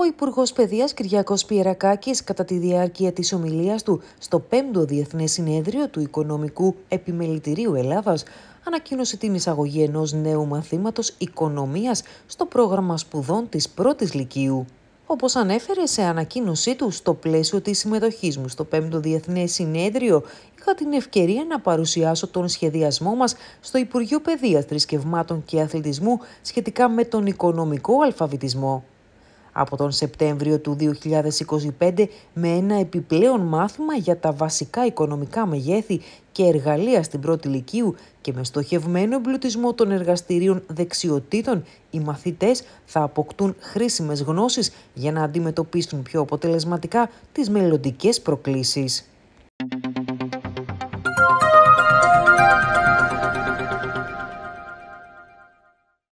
Ο Υπουργός Παιδείας Κυριακό Πιερακάκης, κατά τη διάρκεια της ομιλίας του στο 5ο Διεθνές Συνέδριο του Οικονομικού Επιμελητηρίου Ελλάδας, ανακοίνωσε την εισαγωγή ενός νέου μαθήματος οικονομίας στο πρόγραμμα σπουδών της πρώτης Λυκείου. Όπως ανέφερε σε ανακοίνωσή του στο πλαίσιο της συμμετοχής μου στο 5ο Διεθνές Συνέδριο, είχα την ευκαιρία να παρουσιάσω τον σχεδιασμό μας στο Υπουργείο Παιδείας, Θρησκευμάτων και Αθλητισμού σχετικά με τον οικονομικό αλφαβητισμό από τον Σεπτέμβριο του 2025 με ένα επιπλέον μάθημα για τα βασικά οικονομικά μεγέθη και εργαλεία στην πρώτη λυκείου και με στοχευμένο εμπλουτισμό των εργαστηρίων δεξιοτήτων, οι μαθητές θα αποκτούν χρήσιμες γνώσεις για να αντιμετωπίσουν πιο αποτελεσματικά τις μελλοντικές προκλήσεις.